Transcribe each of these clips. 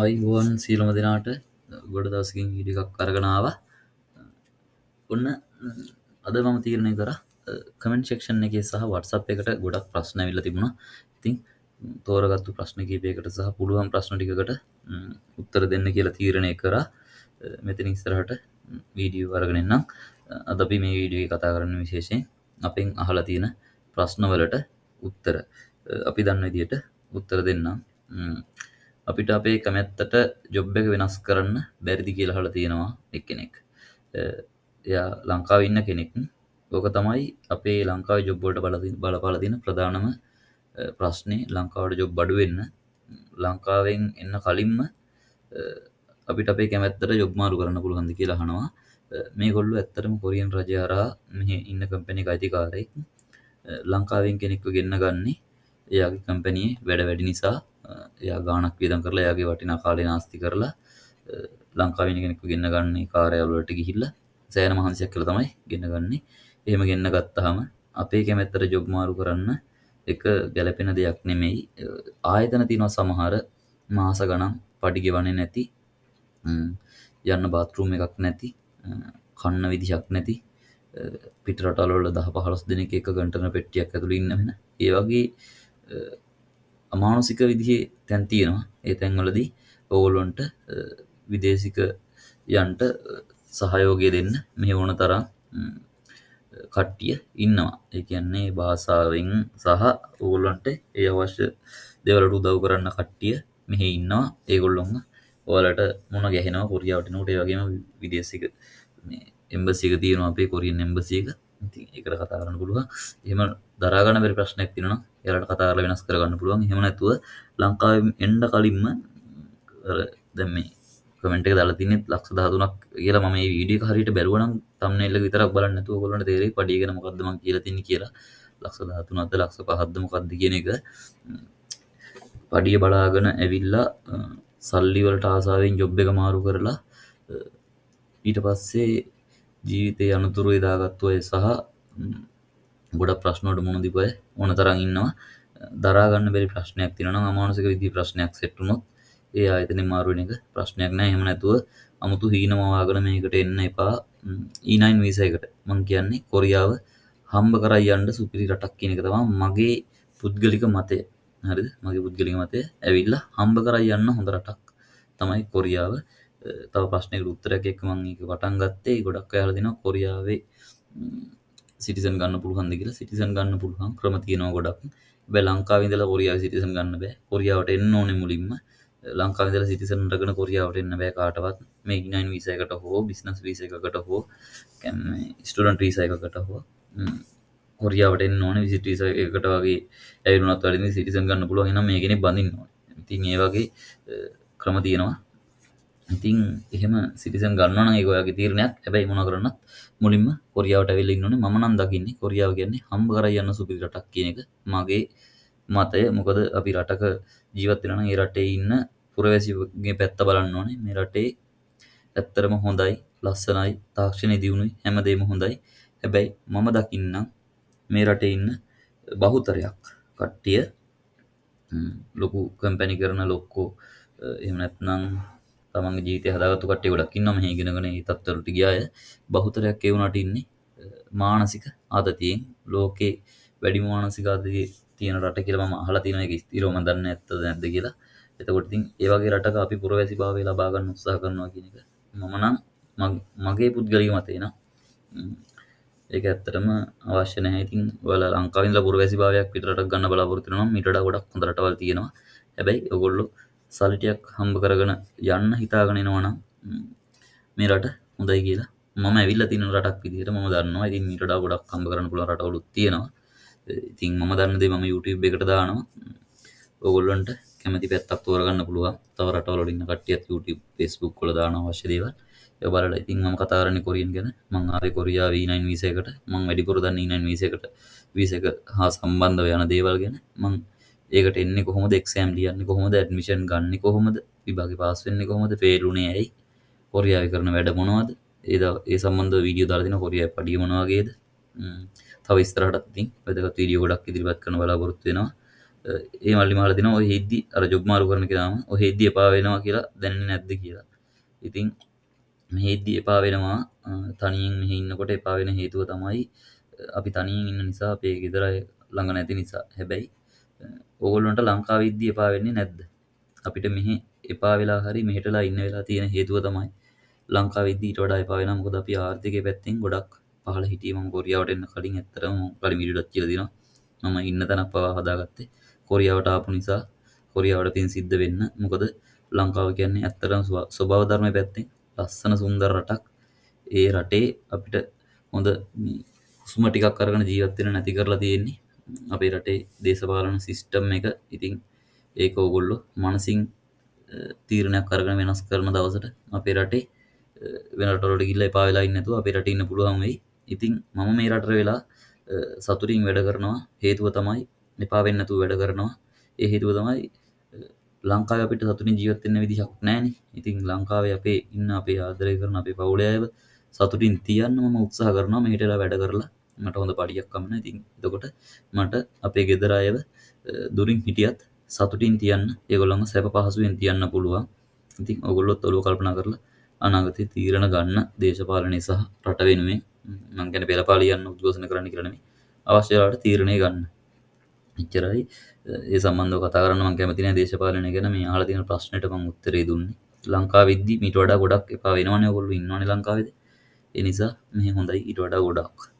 අයිබෝන් සීලම දෙනාට ගොඩ දවසකින් ඉඩිකක් කරගනාව ඔන්න අද මම තීරණය කර කමෙන්ට් ක්ෂන් එක සහ වටසප් එකට ගොඩක් ප්‍රශ්න විල්ල තිබුණා ඉතින් තෝරගත්තු ප්‍රශ්න කීපයකට සහ පුළුවන් ප්‍රශ්නටිකට උත්තර දෙන්න කියලා තීරණය කර මෙතන ඉස්සරහට වීඩියෝ වරගෙනන්නම් අද අපි මේ වීඩියෝ කතා කරන්න විශේෂයෙන් අපෙන් අහලා තියෙන ප්‍රශ්නවලට උත්තර අපි දන්න විදියට උත්තර දෙන්නම් අපිට අපේ කැමැත්තට ජොබ් එක වෙනස් කරන්න බැරිදි කියලහල තියෙනවා එක්කෙනෙක් එයා ලංකාව ඉන්න කෙනෙක් ඕක තමයි අපේ ලංකා ජොබ්බෝට බලති බලපාලතින ප්‍රධානම ප්‍රශ්නය ලංකාවට ජොබ් බඩුවෙන්න ලංකාවෙන් එන්න කලින්ම අපිට අපේ කැමැත්තට ජොබ්මාරු කරන්න පුළුවන්ද කියලා හනවා මේ ගොල්ලු ඇත්තරම කොරියන් රජයාරා මෙ ඉන්න කම්පැනි අයිතිකාරයෙක් ලංකාවෙන් කෙනෙක්ව ගෙන්න්න ගන්නේ එයාගේ කම්පැනී වැඩ වැඩි නිසා එයා ගානක් වියදම් කරලා එයාගේ වටිනා කාලේ නාස්ති කරලා ලංකාවෙන කෙනෙකු ගෙන්න ගන්නේ කාර්යාලවලට ගිහිල්ලා සෑහෙන මහන්සියක් කරලා තමයි ගෙන්න ගන්නෙ. එහෙම ගෙන්න ගත්තාම අපේ කැමැත්තට ජොබ් මාරු කරන්න එක ගැළපෙන දෙයක් නෙමෙයි. ආයතන තියෙනවා සමහර මාස ගණන් පඩි ගෙවන්නේ නැති යන්න බාත් รู ම් එකක් නැති කන්න විදිහක් නැති පිට රටවල 10 15 දිනක එක ගණටන පෙට්ටියක් ඇතුළේ ඉන්න වෙන. ඒ වගේ අමානුසික විදිහේ තැන් තියෙනවා ඒ තැන්වලදී ඔවුලොන්ට විදේශික යන්ට සහයෝගය දෙන්න මේ ඕන තරම් කට්ටිය ඉන්නවා එකන්නේ භාසාාවෙන් සහ ඕගොල්ලන්ට ඒ අවශ්‍ය දෙවලට උදව් කරන්න කට්ටිය මෙහෙ ඉන්නවා ඒගොල්ලොන්න ඔලට මොන ගැහෙනවා කොරියාවට නොට වගේම විදේශික එම්බසික තියෙනවා අපේ කොරියන් එම්බසික ඉති එකට කතාරන්න පුළුවන් එම දරාගන බරි ප්‍රශ්නයක් තින යට කතාර වෙනස් කරගන්න පුළුවන් හෙමනැතුව ලංකාව එන්ඩ කලින්ම දැම කමෙන්ට දල තින ලක්ෂ දාතුනක් කියල ම විඩිය හරිට බැලුවනම් තම්නෙල්ල විතරක් බලන්නතු ගොලට තේරේ පඩිගෙන මොකක්දම කියලතින කියලා ලක්ෂ දාතුනත්ත ලක්ෂ පහද්දම කක්ද කියන එක පඩිය බලාගෙන ඇවිල්ලා සල්ලිවලට ආසාාවෙන් ජොබ් එක මාරු කරලා ඊට පස්සේ ජීවිතය අනතුරු එදාගත්තුවය සහ ගොඩ ප්‍රශ්නෝට මුණදිපය ඕන තරන් ඉන්නවා දරාගන්න බැරි ප්‍රශ්නයක් තින අමානසක විදි ප්‍රශ්නයක් සෙට්ටුනොත් ඒ අයතන මාරුවෙන එක ප්‍රශ්නයක් නෑ හෙම නැතුව අමුතු හීනමවාගෙන මේකට එන්න එපා ඊනයින් e වීසයකට මං කියන්නේ කොරියාව හම්බ කරයි අන්ඩ සුපිරි රටක් කියන එක තවා මගේ පුද්ගලික මතය හරිද මගේ පුද්ගලික මතය ඇවිල්ලා හම්බ කරයි යන්න හොඳ රටක් තමයි කොරියාව තව ප්‍රශ්නය උත්තරයක් එක්මං එක පටන් ගත්තේ ගොඩක් අයාල දෙෙන කොරියාවේ සිටිසන් ගන්න පුළුහන්ද කියලා සිටිසන් ගන්න පුළුවන් ක්‍රම තියෙනවා ගොඩක් බැ ලංකාවිදල කොරියා සිටිසන් ගන්න බෑ කොරියාවට එන්න ඕනෙ මුලින්ම ලංකාවිදල සිටිසන් රගන කොරියාවට එන්න බෑ කාටවත් මේ ඉනයින් විසයකට හෝ බිස්නස් වීසයකට හෝ කැම ස්ටඩන්ට ්‍රීසයකට හෝ කොරියාවට එන්න ඕන විසිටීසයකට වගේ ඇරුනත් වලින් සිටිසන් ගන්න පුළුව එනම් මේගෙන බඳන්න ඉතින් ඒ වගේ ක්‍රම තියෙනවා ඉතින් එහෙම සිටිසන් ගන්න නම් ඒක ඔයාගේ තීරණයක්. හැබැයි මොනවා කරන්නත් මුලින්ම කොරියාවට ඇවිල්ලා ඉන්න ඕනේ. මම නම් දකින්නේ කොරියාව කියන්නේ හම්බ කරගෙන යන සුපිරි රටක් කියන එක මගේ මතය. මොකද අපි රටක ජීවත් වෙනවා නම් ඒ රටේ ඉන්න පුරවැසියගේ පැත්ත බලන්න ඕනේ. මේ රටේ ඇත්තරම හොඳයි, ලස්සනයි, තාක්ෂණය දියුණුයි, හැමදේම හොඳයි. හැබැයි මම දකින්නම් මේ රටේ ඉන්න බහුතරයක් කට්ටිය ලොකු කම්පැනි කරන ලොක්කෝ එහෙම නැත්නම් තමන් ජීත හදාගත්තු කට්ටේ ගොඩක් ඉන්නම හහිගෙනගෙන තත්වලට ගියාය බහුතරයක් එවුණට ඉන්නේ මානසික ආතතියෙන් ලෝකේ වැඩි මානසිකාදගේ තියෙන රට කියලම අහලා තියෙන ස්තිරෝම දන්න ඇත්ත නැද කියලා එතකොටතින් ඒවගේ රට අපි පුරවැසි භාවය ලබාගන්න උත්සා කරනවා කියනක මමනම් මගේ පුද්ගලී මතේන ඒක ඇත්තටම අවශ්‍ය නැතින් වල ලංකාවිල පුරවැසි භාවයක් විටරට ගන්න බලාපොරතුනම් මිට ගොඩක් කොඳරටවල් තියෙනවා හැබැයි ඔගොල්ලෝ සලිටයක් හම්බ කරගන යන්න හිතාගෙනනවන මේ රට හොඳයි කියලා මම ඇවිල්ල තින රටක් විදිට ම දන්නවා ඉතින් මිට ගොඩක් කම්බ කරන පුළ රටවලුත් තියෙනවා ඉතින් මම දන්නදේ මම YouTube එකට දානවා ඔගොල්ලන්ට කැමති පැත්තක් තෝරගන්න පුළුව තව රටවලින් කටියත් YouTube ෆස්බුක් කොල දාන වශ්‍යදේව බලට ඉතින් ම කතාරණ කොරියන් ගැන මං ආර කොරයා වීනයින් වීසකට මං වැඩිකොර දන්න නන් e වීසකට වීසක හා සම්බන්ධව යන දේවල් ගැන මං ඒකට එන්නේ කොහොම දෙක්ෂෑම් ලියන්න කොහොමද ඇඩමිෂන් ගන්න කොහොමද විභාග පස්සවෙන්නේ කොහොමද පේරුණේ ඇයි කොරියාව කරන වැඩ මොනවද ඒද ඒ සම්බන්ධ වීඩියෝ දාලදින කොරිය පඩියමනවාගේද තව ස්තරටත්ති වැදකත් වීඩිය ගොඩක් ඉදිරිපත් කන බලාපොරොත්තුවෙනවා ඒ මල්ලි මාලදින ඔය හිද්දි අර ජොබ්මාරු කරන කියලාම ඔහෙද්දිය පාවෙනවා කියලා දැන්න නැද්ද කියලා ඉතින් මෙහෙද්දි එපාවෙනවා තනියෙන් මෙහින්නකොට එපාවෙන හේතුව තමයි අපි තනින් ඉන්න නිසා අපේ ගෙදර ළඟ නැති නිසා හැබැයි ඕගොල්ලොන්ට ලංකා විද්‍ය එපාවෙන්නේ නැද්ද අපිට මෙහි එපා වෙලා හරි මෙහටලා ඉන්න වෙලා තියෙන හේතුව තමයි ලංකා විද්දීට වඩා එපාවෙන මොකද අපි ආර්ථික පැත්තෙන් ගොඩක් පහල හිටීම කොරියාවට එන්න කලින් ඇත්තරම කලින් මිඩුටත් කියලදිනවා මම ඉන්න තැනක් පවා හදාගත්තේ කොරියාවට ආපු නිසා කොරියාවට තින් සිද්ධ වෙන්න මොකද ලංකාව කියන්නේ ඇත්තරම් ස්වභාවධර්මය පැත්තෙන් ලස්සන සුන්දර රටක් ඒ රටේ අපිට හොඳ හුස්ම ටිකක් කරගෙන ජීවත්වෙන නැති කරලා තියෙන්නේ අපේ රටේ දේශපාලන සිිස්ටම් එක ඉතිං ඒක ඔගොල්ලො මනසිං තීරණයක් කරගන වෙනස් කරන දවසට අපේ රටේ වෙනටොට ගිල්ල පාවෙලා ඉන්නතු අපේ රට ඉන්න පුළුවන්වෙයි ඉතිං මම මේ රටර වෙලා සතුරින් වැඩ කරනවා හේතුව තමයි එපා වෙන්නතු වැඩ කරනවා ඒ හේතුව තමයි ලංකාව අපට සතුරින් ජීවත්තෙන්න විදිහක් නෑන ඉතිං ලංකාවේ අපේ ඉන්න අපේ ආදරය කරන අපේ පවුලයව සතුටින් තියන්න ම උත්සාහ කරනවා මෙහිටලා වැඩ කරලා මට හොඳ පඩියක් කමන ඉතින් එතකොට මට අපේ ගෙදර අයව දුරින් හිටියත් සතුටින් තියන්න ඒගොල්ලම සැප පහසුවෙන් තියන්න පුළුවන් ඉතින් ඔගොල්ලොත් ඔලුව කල්පනා කරලා අනාගතය තීරණ ගන්න දේශපාලනය සහ රට වෙනුවෙන් මං ගැන පෙළපාලියන්න උද්ඝෝෂණ කරන්න කරනම අවශ්‍යලාට තීරණය ගන්න එච්චරයි ඒ සම්බන්ධ කතාරන්න කැමතින දේශපාලන ගැන මේ හලතින ප්‍රශ්නයට මං උත්තරේ දුන්නේ ලංකා විද්දි මිට වඩා ගොඩක් එපා වෙනවානය ඔොල්ලු ඉන්නවන ලංකාවේද එනිසා මෙහ හොඳයි ඉට වඩා ගොඩක්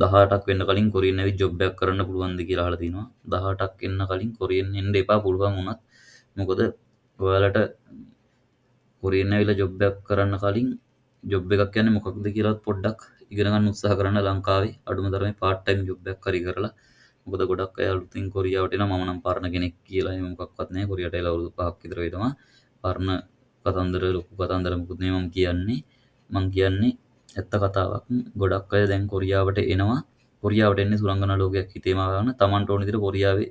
දහටක් වෙන්න කලින් කොරියන් ඇවි ජොබ්ඩක් කරන්න පුළුවන්ද කියලා හලතිනවා දහටක් එන්න කලින් කොරියෙන් එන්ඩ එපා පුළුවන් වුණත් මොකොද ඔයාලට කොරියන්න විල ජොබ්බයක් කරන්න කලින් ජොබ් එකක් යන මොකක්ද කියලත් පොඩ්ඩක් ඉගෙනගන්න උත්සාහ කරන්න ලංකාවේ අඩුම දරම පාට්ටයිම් ජොබ්බයක් කරි කරලා මොකද ගොඩක් අයලුතින් කොරියාවටන මනම් පරණ කෙනෙක් කියලා මොකක්වත්නය කොරියට ලවරුදු පහක්කිතරේටම පරණ කතන්දර ලොකු කතන්දරමකුත්නේ මම කියන්නේ මං කියන්නේ ඇත්ත කතාවක් ගොඩක් අය දැන් කොරියාවට එනවා කොරියාවට එන්නේ සුරංගන ලෝකයක් හිතේමාගන්න තමන්ට ඕන දිර කොරියාවේ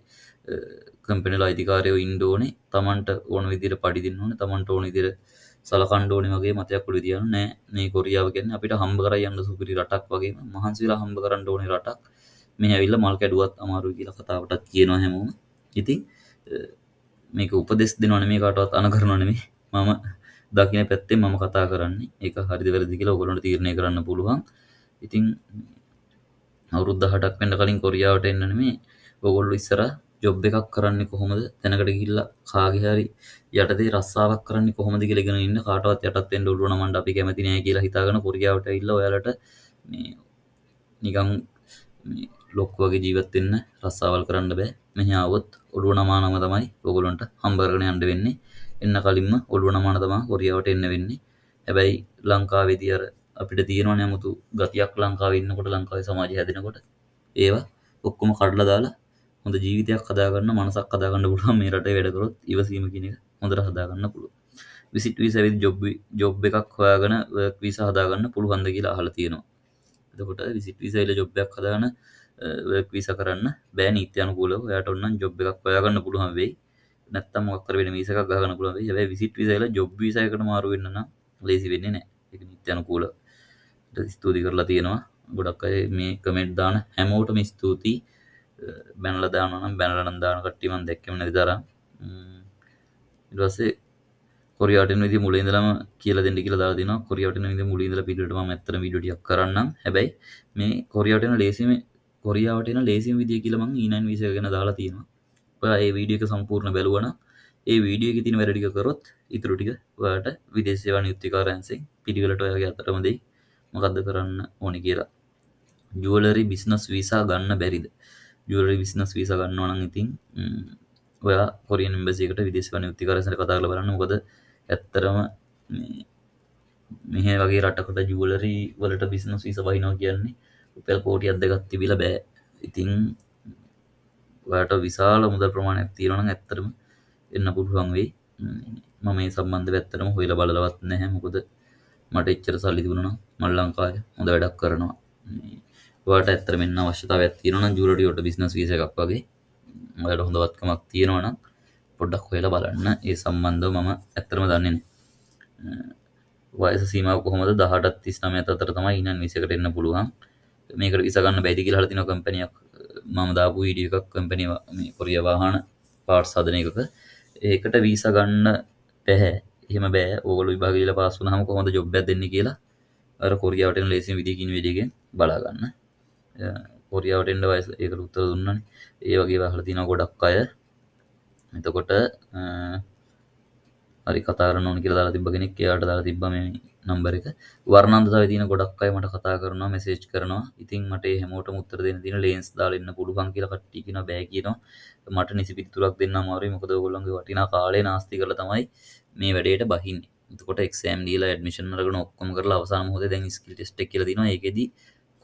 කම්පෙනල අයිතිකාරයෝ ඉන්ඩෝනේ තමන්ට ඕන විදිර පඩිදින්න ඕන තමන්ට ඕන ඉදිර සලකණ්ඩෝනි වගේ මතයක්කුළ විදිියන්න නෑ මේ කොරියාව ගැන අපිට හම්බ කර යන්න සුපිරි රටක් වගේ මහන්සේලා හම්බ කරන්න ඕන රටක් මේ ඇවිල්ල මල් කැඩුවත් අමාරු කියල කතාවටත් කියනවා හැමෝම ඉතින් මේක උපදෙස් දෙනවන මේ කාටවත් අන කරනනෙමේ මම දකින පැත්තේ මම කතා කරන්නේ එක හරිදි වැරදි කියලා ඔගොලොට තීරණය කරන්න පුළුවන් ඉතිං අවුරුද්ද හටක් වෙන්ඩ කලින් කොරියාවට එන්නන මේ ඔගොල්ලු ඉස්සර ජොබ් එකක් කරන්නේ කොහොමද තැනකට ගිල්ල කාගහරි යටදේ රස්සාාවක් කරන්න කොහොමද කියලගෙන ඉන්න කාටවත් යටත් එෙන් ඔලුන මන්ඩ අපි කැමතිනය කියලා හිතාගෙන කොරියාවට ඉල්ල ඔයාලට නිකං ලොක් වගේ ජීවත්වෙන්න රස්සාවල් කරන්න බෑ මෙහාවොත් ඔඩුවනමානම තමයි ඔගොලොන්ට හම්බර්ගන අන්ඩ වෙන්නේ එන්න කලින්ම ඔළුව නමාන තමා කොරියාවට එන්න වෙන්නේ හැබැයි ලංකාවේදී අර අපිට තියෙනවා නමුතු ගතියක් ලංකාවේ ඉන්නකොට ලංකාවේ සමාජය හැදෙනකොට ඒවා ඔක්කොම කඩලා දාලා හොඳ ජීවිතයක් හදාගන්න මනසක් හදාගන්න පුළුවන් මේ රටේ වැඩ කරොත් ඉවසීම කියන එක හොඳට හදාගන්න පුළුවන් visit visa with job job එකක් හොයාගෙන වර්ක් වීසා හදාගන්න පුළුවන්ද කියලා අහලා තියෙනවා එතකොට විසිට් වීසායිල ජොබ් එකක් හදාන වර්ක් වීසා කරන්න බෑ නීත්‍ය අනුකූලව එයාට ඔන්නම් ජොබ් එකක් හොයාගන්න පුළුවන් වෙයි නැත්තම් මොක්කර වෙන විසක් ගහන පුළන් ැ විසිට විසල ජොබ් විසයකට මාරුවන්න ලේසි වෙන්නේ නෑ එක නිත්‍යනකූල ස්තුති කරලා තියෙනවා ගොඩක් අය මේ කමෙන්ට් දාන හැමෝටම ස්තුතියි බැනල දානම් බැනලන දාන කට්ටිමන් දැක්කම නිතර ඉටවස්සේ කොරියාටන විදි මුලින්දලම කියල දෙන්න කියලා දාදින කොරියාටන විදි මුලින්දල පිටම ඇතර විඩියක් කරන්න හැබැයි මේ කොරියාටන ලේසිම කොරියාවටන ලේසිම විදිය කියලමං ඊනන් විසගෙන දාලා තියෙනවා ඒ වීඩියක සම්පූර්ණ බැලුවන ඒ වීඩියක තින වැඩික කරොත් ඉතුරටික වාට විදේශවා යුත්තිකාරන්සේ පිළිවෙලට ඔයාගේ අතරමදයි මකක්ද කරන්න ඕන කියලා ජුවලරි බිස්නස් වීසා ගන්න බැරිද ජුවලරි විස්නස් වීසා ගන්න ඕනන් ඉතින් ඔයා කොරියන් බසිකට විදේශවන යුත්තිකාරසට කතාල බලන්න ගොද ඇත්තරම මෙහ වගේ රටකට ජුවලරී වලට බිස්නස් වීස බහිනෝ කියන්නේ උපල් කෝටි අදගත්ති බිල බෑ ඉතිං ඔයාට විශාල මුදල් ප්‍රමාණයක් තියෙනවන ඇත්තරම එන්න පුළුවන් වෙයි මම මේ සම්බන්ධ පැත්තරම හොයල බලවත් නැහැ මොකොද මට එච්චර සල්ලි තිබුණන මල් ලංකාය හොඳ වැඩක් කරනවා වාට ඇත්තර මෙන්න අවශ්‍යතාව ඇත්තිරන ජුරටියෝට බිස්නස් වේස එකක් වගේ මට හොඳවත්කමක් තියෙනවනම් පොඩ්ඩක් හොයලා බලන්න ඒ සම්බන්ධව මම ඇත්තරම දන්නේ වයස සීමාව කොහොමද දහටත් තිස්නමය අතර තමයි ඉනන් විසකට එන්න පුළුවන් මේකට විසගන්න බැදි කියලා හතින කම්පනයක් මමදාපු ඉඩිය එකක් කම්පැනි කොරිය වාහන පාට් සදන එකක ඒකට වීස ගන්න පැහැ එහම බෑ ඕල විභාගල පස්සු හම කොහොඳ ජොබ්බැ දෙන්න කියලා අර කොරියාවටෙන් ලේසි විදිකින් වැඩිගෙන් බලාගන්න කොරියාවටෙන්ඩ වයිස ඒකට උත්තර දුන්නන් ඒ වගේ වාහල තින ගොඩක් අය එතකොට හරි කතාරන ඕන කියලා දාලා තිබ්බ කෙනෙක් එයාට දාලා තිබ්බ මේ නම්බර එක වර්ණන්ද තව තියෙන ගොඩක් අය මට කතා කරනවා මෙසේජ් කරනවා ඉතින් මට ඒ හැමෝටම උත්තර දෙන්න තියෙන ලේන්ස් දාලා ඉන්න පුළුවන් කියලා කට්ටිය කියනවා බෑ කියනවා මට නිසි පිටුරක් දෙන්න අමාරුයි මොකද ඔයගොල්ලන්ගේ වටිනා කාලේ නාස්ති කරලා තමයි මේ වැඩේට බහින්නේ එතකොට එක්සෑම් දීලා ඇඩ්මිෂන් අරගෙන ඔක්කොම කරලා අවසාන මොහොතේ දැන් ස්කිල් ටෙස්ට් එක කියලා දිනවා ඒකෙදී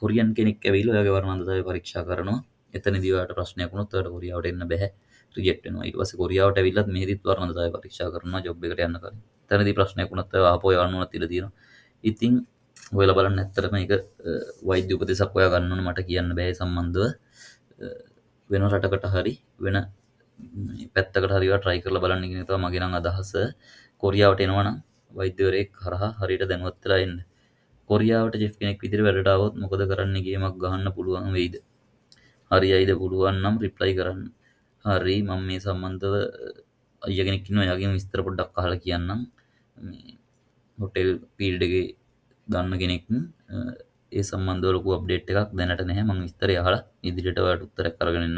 කොරියන් කෙනෙක් ඇවිල්ලා ඔයාගේ වර්ණන්දතාවය පරීක්ෂා කරනවා එතනදී ඔයාට ප්‍රශ්නයක් වුණොත් ඔයාට කොරියාවට එන්න බෑ රිගෙට්නවා ඉවස කොරියාවට ඇවිල්ලත් මෙහිදිත් වරණදාය පරීක්ෂා කරන ජොබ් එකට යන්න කලින් තැනදී ප්‍රශ්නයක් වුණත් ආපෝ යන්න තිල තියෙනවා ඉතින් ඔයලා බලන්න ඇත්තටම ඒක වෛද්‍ය උපදෙසක් ඔයා ගන්න ඕන මට කියන්න බෑ සම්බන්ධව වෙන රටකට හරි වෙන පැත්තකට හරිවා try කරලා බලන්න කියන එක තමයි මගේ නම් අදහස කොරියාවට එනවා නම් වෛද්‍යවරයෙක් හරහා හරියට දැනුවත් වෙලා එන්න කොරියාවට ජෙෆ් කෙනෙක් විදිර වැඩට આવොත් මොකද කරන්න ගේමක් ගහන්න පුළුවන් වෙයිද හරි අයිද පුළුවන් නම් රිප්ලයි කරන්න හරි මම මේ සම්බන්ධව අයගෙනෙක්කින්න ඔයාගේ විස්තර පොඩ්ඩක් කහල කියන්නම් හොටෙල් පීල්ඩගේ දන්න කෙනෙක් ඒ සම්බන්ධවලකු අප්ඩේට් එකක් දැනට නැහැ මං විස්තර හල ඉදිරිට වැට උත්තර කරගෙනන්න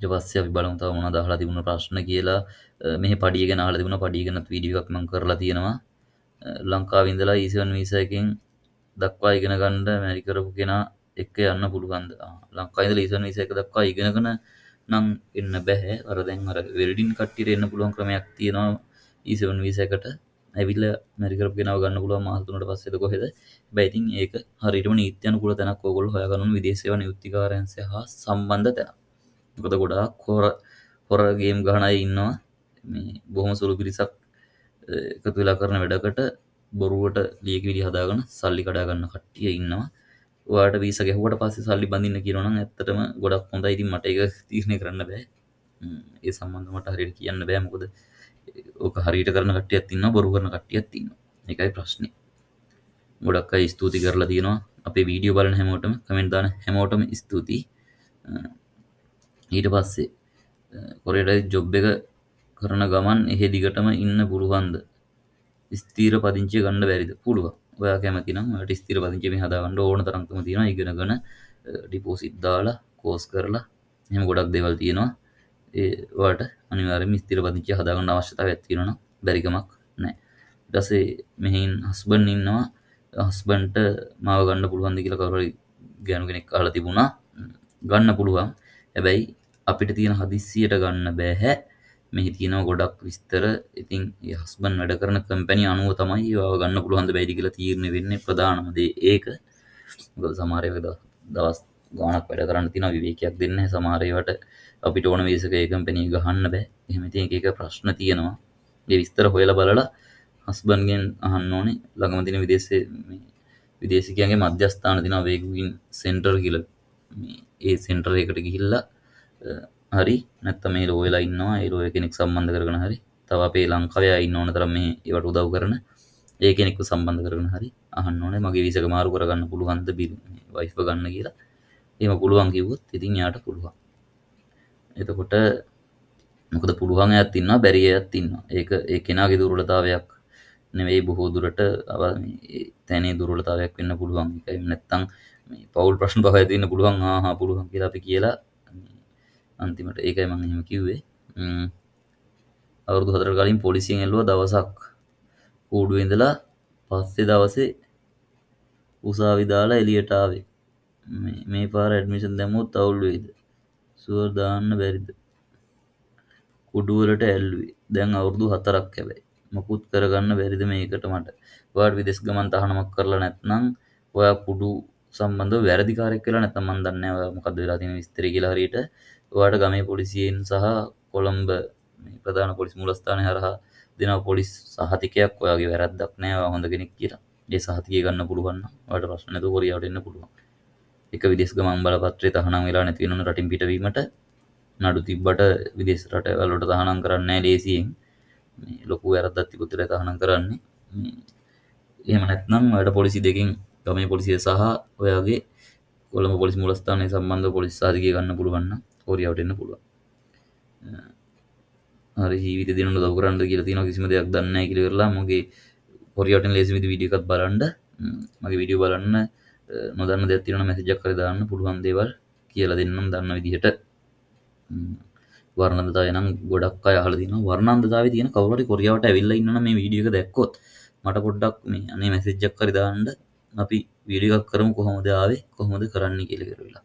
ඉට පස්සේ අපි බලන්තාව වුණ දහලා තිබුණ ප්‍රශ්න කියලා මෙහ පඩිය ගෙනහල තිබුණ පඩිගෙනත් විඩියක් මං කරලා තියෙනවා ලංකාවින්දලා ඊසිවන් වීසයකින් දක්වා ඉගෙන ගණ්ඩ මැරිකරපු කෙනා එක්ක යන්න පුළුවන්ද ලංකායිද ලේසන් විසයක දක්වා ඉගෙනගන නං එන්න බැහැ අරදැන් අර වෙල්ඩින් කට්ටිට එන්න පුළුවන් ක්‍රමයක් තියෙනවා ඊසවන් විසකට ඇවිල්ල මැරිකර ගෙනව ගන්න පුළුව මහතුනට පස්සෙද කොහෙද බැතින් ඒක හරිටම නීත්‍යයන කුල තැනක් ෝගොල් හයගනු විදේශවන යුත්තිකාරන්සය හා සම්බන්ධ තැන ගොත ගොඩා කොර හොර ගේම් ගහනයි ඉන්නවා මේ බොහොම සුළු පිරිසක් එකතුලා කරන වැඩකට බොරුවට ලියක විදි හදාගන්න සල්ලි කඩාගන්න කට්ටිය ඉන්නවා වාට වීස ගැහුවට පස්සේ සල්ලි බඳන්න කියරන ඇත්තටම ගොඩක් හොඳ ඉතින් මට එක තිීරණය කරන්න බෑ ඒ සම්බන්ධ මට හරියට කියන්න බෑමකොද ඕක හරිට කරන කටිය ඇතින්න බොරු කරන කටිය ඇතින්න එකයි ප්‍රශ්නය ගොඩක් අයි ස්තුති කරලා තියෙනවා අපේ වීඩියෝ බලන හැමෝටම කමෙන්ට්දාන හැමෝටම ස්තුතියි ඊට පස්සේ කොරටයි ජොබ් එක කරන ගමන් එහෙ දිගටම ඉන්න පුරුහන්ද ස්තීර පදිංචි ගණ්ඩ වැරිද පුළුවන් ඔයා කැමතිනම් ට ස්තිර පදිංචිම හදාවන්න ඕන තරන්තම තියෙන ඉගෙනගන ඩිපෝසිට් දාලා කෝස් කරලා එම ගොඩක් දෙවල් තියෙනවා ඒවාට අනිවාරම ස්තිර පදිංචි හදාගන්න අවශ්‍යතාව ඇත්තිරෙන බැරිකමක් නෑ ඩසේ මෙහින් හස්බන් ඉන්නවා හස්බන්ට මාව ගන්න පුළුවන්දි කියලා කවර ගැනු කෙනෙක් කාලා තිබුණා ගන්න පුළුවන් හැබැයි අපිට තියෙන හදිස්සියට ගන්න බෑහැ මෙහි තියෙනව ගොඩක් විස්තර ඉතින් හස්බන් වැඩ කරන කම්පැනි අනුව තමයි ඒවා ගන්න පුළුවන්ද බැයිද කියලා තීරණය වෙන්නේ ප්‍රධානම දේ ඒක. මොකද සමහර ඒවා දවස් ගාණක් වැඩ කරන්න තියෙනවා විවේකයක් දෙන්න සමහර ඒවට අපිට ඕන වෙසක ඒ කම්පැනි ගහන්න බෑ. එහෙම ඉතින් එක එක ප්‍රශ්න තියෙනවා. මේ විස්තර හොයලා බලලා හස්බන්ගෙන් අහන්න ඕනේ ළඟම තියෙන විදේශයේ මේ විදේශිකයන්ගේ මධ්‍යස්ථාන තියෙනවා වේගුවින් සෙන්ටර් කියලා. මේ ඒ සෙන්ටර් එකට ගිහිල්ලා හරි නැත්තම් මේ ලෝයලා ඉන්නවා ඒ ලෝය කෙනෙක් සම්බන්ධ කරගෙන හරි තව අපේ ලංකාවේ ඉන්න ඕන තරම් මේ ඒවට උදව් කරන ඒ කෙනෙක්ව සම්බන්ධ කරගෙන හරි අහන්න ඕනේ මගේ වීසක මාරු කරගන්න පුළුවන්ද බිල් වයිෆ් ගන්න කියලා එහෙම පුළුවන් කිව්වොත් ඉතින් යාට පුළුවන් එතකොට මොකද පුළුවන් ඇත් ඉන්නවා බැරි ඇත් ඉන්නවා ඒක ඒ කෙනාගේ දුර්වලතාවයක් නෙවෙයි බොහෝ දුරට තැනේ දුර්වලතාවයක් වෙන්න පුළුවන් ඒකයි නැත්තම් මේ පෞල් ප්‍රශ්න පහ ඇති වෙන්න පුළුවන් ආහා පුළුවන් කියලා අපි කියලා අන්තිමට ඒකයි මං එහෙම කිව්වේ අවුරුදු හතර කලින් පොලිසියෙන් එල්ලුව දවසක් කූඩුව ඉඳලා පස්සේ දවසේ උසාවි දාලා එළියට ආවේ මේ පාර ඇඩ්මිෂන් දැමුවොත් අවුල් වෙයිද සුවර් දාන්න බැරිද කුඩුවලට ඇල්ලුවේ දැන් අවුරුදු හතරක් හැබැයි මොකුත් කරගන්න බැරිද මේකට මට වාඩ විදෙස් ගමන් තහනමක් කරලා නැත්නම් ඔයා පුඩු සම්බන්ධ වැරදිකාරයක් කියලා නැතමන් දන්න මොකද වෙලා තියෙන විස්තර කියලා හරියට වාට ගමේ පොලිසියෙන් සහ කොළම්බ ප්‍රධාන පොලිස් මුලස්ථාන හරහා දෙන පොලිස් සහතිකයක් ඔයාගේ වැරද්දක් නෑ හොඳ කෙනෙක් කියලා ඒ සහතිකය ගන්න පුළුවන් වට ප්‍රශ්න නැතුව කොරියාවට එන්න පුළුවන් එක විදෙස් ගමන් බලපත්‍රය තහනම් වෙලා නැති වෙනවන රටින් පිටවීමට නඩු තිබ්බට විදේශ රටවලට තහනම් කරන්නේ නැහැ ලේසියෙන් මේ ලොකු වැරද්දක් තිබුත් ඒලා තහනම් කරන්නේ එහෙම නැත්නම් ඔයාලට පොලිසි දෙකෙන් ගමේ පොලිසිය සහ ඔයාගේ කොළඹ පොලිස් මූලස්ථානයේ සම්බන්ධ පොලිස් සාධකය ගන්න පුළුවන් නම් කොරියාවටන්න පුළුව හරි ජීවිත දිනට දකරන්න කියලතින කිසිම දෙයක් දන්න කිර කරලා මගේ කොරියාටන් ලේසිවිදි විඩිකත් බලන්ඩ මගේ විඩිය බලන්න නොදන්න දෙතිරන මැසිජක් කරදාන්න පුළුවන් දේවල් කියල දෙන්නම් දන්න විදිහට වර්ණදතා නම් ගොඩක් අයහලදින වර්ණන්දතාව තියෙන කවුලට කොරියාවට ඇවිල්ල ඉන්න මේ විඩියක දැක්කොත් මට පොඩ්ඩක් මේ අනේ මැසිජ්ජක් කරදාන්න අපි විඩිකක් කරම කොහොමද ආවේ කොහොමද කරන්න කියලකරවෙලා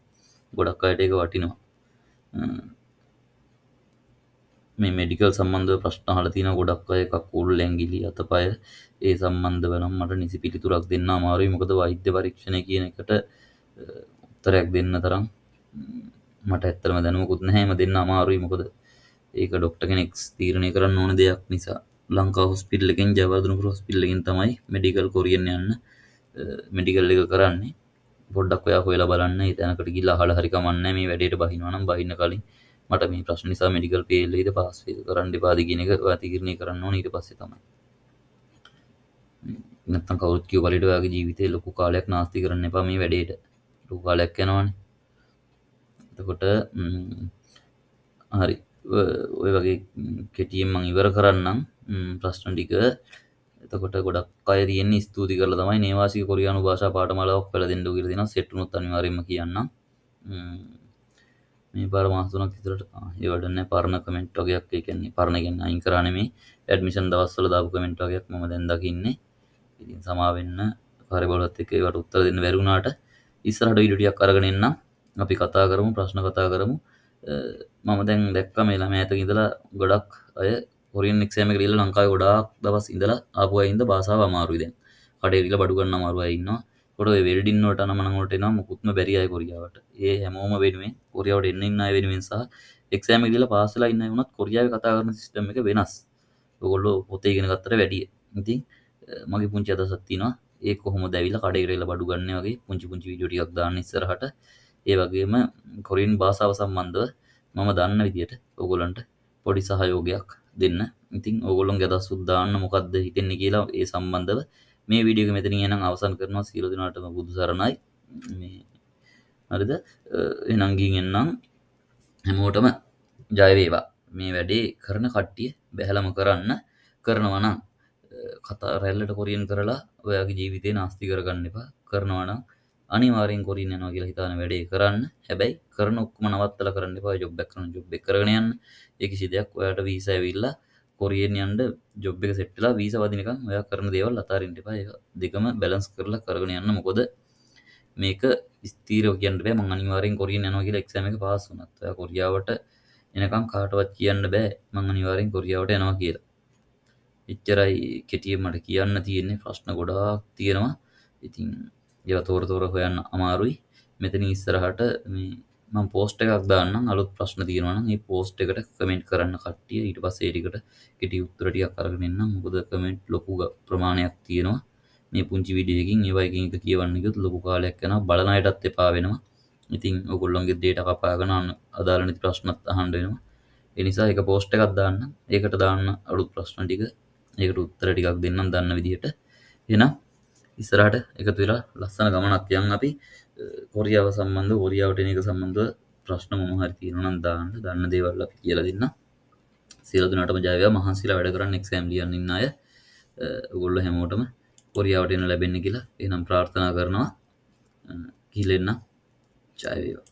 ගොඩක් අයට එක වටිනවා මේ මඩිකල් සම්බන්ධ ප්‍රශ්න හලතින ගොඩක් අය කකුල් ලැංගිලි අත පය ඒ සම්බන්ධ වනම් මට නිසි පිළිතුරක් දෙන්න අමාරුයි මොකද වෛද්‍ය පරීක්ෂණ කියන එකට උත්තරයක් දෙන්න තරම් මට ඇත්තරම දැනුවකුත් නැහැම දෙන්න අමාරුයි මොකද ඒක ඩොක්ට කෙනෙක් තීරණය කරන්න ඕන දෙයක් නිසා ලංකා හොස්පිල්ලකින් ජවදුරු හොස්පිල්ලකින් තමයි මඩිකල් කොරියෙන් යන්න මඩිකල් එක කරන්නේ පොඩ්ඩක් ඔයා හොයලා බලන්න තැනකට ගිල්ලා හල හරි කමන්න මේ වැඩට බහිනවනම් බහින්න කලින් මට මේ ප්‍රශ්න නිසා මෙඩිකල් පේල්ලේද පාස් කරන්න එපාද කියන එක ඇතිකිරණය කරන්න ඕන ඊට පස්සේ තමයි නැත්තම් කවුරුත් කිව්ව බලට ඔයාගේ ජීවිතේ ලොකු කාලයක් නාස්ති කරන්න එපා මේ වැඩේට ලොකු කාලයක් යනවනේ එතකොට හරි ඔය වගේ කෙටියෙන් මං ඉවර කරන්නම් ප්‍රශ්න ටික එතකොට ගොඩක් අය තියෙන්නේ ස්තුති කරලා තමයි නේවාසික කොරියානු භාෂා පාඨමාලාවක් පෙළ දෙන්න කියලා දෙනවා සෙට් උනොත් අනිවාර්යයෙන්ම කියන්න මේ පාර මාස තුනක් විතරට ඒ වැඩන්නේ පරණ කමෙන්ට් වගේක් ඒ කියන්නේ පරණ කියන්නේ අයින් කරා නෙමෙයි ඇඩ්මිෂන් දවස්වල දාපු කමෙන්ට් වගේක් මම දැන් දකින්නේ ඉතින් සමා වෙන්න කාර්යබලවත් එක්ක ඒවට උත්තර දෙන්න බැරි වුණාට ඉස්සරහට වීඩියෝ ටිකක් අරගෙන එන්න අපි කතා කරමු ප්‍රශ්න කතා කරමු මම දැන් දැක්ක මේ ළමයා ඇතක ඉඳලා ගොඩක් අය කොරියන් එක්ෂෑම ෙල්ල ලංකාව ගොඩක් දවස් ඉඳල ආපුයින්ද බාසාාව අමාරුයිද කඩේවිල බඩුගන්න අමාරුවයින්නවා කොට වැඩින්නට නමනගොටන මුකුත්ම බැරියි කොරියාවට ඒ හැමෝම වෙනුවෙන් කොරියාවට එන්න ඉන්න වෙනුවෙන්සා එක්ෂෑම ගිල පාසලා ඉන්න වුණත් කොරියාව කතා කරන සිිටම එක වෙනස් ඔගොල්ල පොතේ ගෙන කත්තර වැඩිය ඉති මගේ පුංචි අදසත්තිනවා ඒ කොහොම දැවිල කඩේරෙල බඩුගන්න වගේ පුංචි පුංචි විඩියක් දාන්න ඉස්සරහට ඒ වගේම කොරින් භාසාව සම්බන්ධව මම දන්න විදියට ඔගොලන්ට පොඩි සහයෝගයක් දෙන්න ඉතින් ඔගොලොන් ගැද සුද්දාන්න මොකක්ද හිතෙන්නේ කියලා ඒ සම්බන්ධව මේ විඩියක මෙතන නම් අවසන් කරනවා සීලදිනාටම බුදු සරණයි හරිද එනංගින් එන්නම් හැමෝටම ජයවේවා මේ වැඩේ කරන කට්ටිය බැහැලම කරන්න කරනවනම් කතා රැල්ලට කොරියෙන් කරලා ඔයාගේ ජීවිතය නාස්ති කරගන්න එපා කරනවනම් අනිවාරෙන් කොරින් යනවා කියලා හිතාන වැඩේ කරන්න හැබැයි කරන ඔක්කම නවත්තල කරන්න එපා ජොබ් එකක් කරන ජොබ් එක කරගෙන යන්න ඒ කිසි දෙයක් ඔයාට වීසා ඇවිල්ලා කොරියෙන් යන්න ජොබ් එක සෙට් වෙලා වීසා වදිනකම් ඔයා කරන දේවල් අතාරින්න එපා ඒක දෙකම බැලන්ස් කරලා කරගෙන යන්න මොකද මේක ස්ථීරව කියන්න බෑ මං අනිවාරෙන් කොරියෙන් යනවා කියලා එක්සෑම් එක පාස් වුණත් ඔයා කොරියාවට එනකම් කාටවත් කියන්න බෑ මං අනිවාරෙන් කොරියාවට යනවා කියලා එච්චරයි කෙටිය මට කියන්න තියෙන්නේ ප්‍රශ්න ගොඩාක් තියෙනවා ඉතින් ඒව තෝරතෝර හොයන්න අමාරුයි මෙතන ඉස්සරහට මම පෝස්ට එකක් දාන්න අලුත් ප්‍රශ්න තියෙනවන ඒ පෝස්ට් එකට කමෙන්ට් කරන්න කට්ටිය ඊට පස් ඒටිකට කෙටි උත්තරටියක් අරගෙනන්න මොකද කමෙන්ට් ලොකු ප්‍රමාණයක් තියෙනවා මේ පුංචි විඩියකින් ඒවයිකින් එක කියවන්නකුත් ලොකු කාලයක් යන බලනයටත් එපා වෙනවා ඉතින් ඔකුල්ලොන්ගේ දේට කපාගනන්න අදාලනති ප්‍රශ්නත් අහන්ඩෙනවා එනිසා එක පෝස්ට එකක් දාන්න ඒකට දාන්න අලුත් ප්‍රශ්න ටික ඒකට උත්තර ටිකක් දෙන්නම් දන්න විදිහට එනම් ඉස්සරහට එකතු වෙලා ලස්සන ගමනක් යන් අපි කොරියාව සම්බන්ධ කොරියාවට එන එක සම්බන්ධව ප්‍රශ්න මොම හරි තියෙනවා නම් දාන්න දන්න දේවල් අපි කියලා දෙන්න සියලු දෙනාටම ජය වේවා මහන්සිලා වැඩ කරන්න එක්සෑම් ලියන්න ඉන්න අය ඔයගොල්ලෝ හැමෝටම කොරියාවට එන්න ලැබෙන්න කියලා එහෙනම් ප්‍රාර්ථනා කරනවා කිලෙන්න ජය වේවා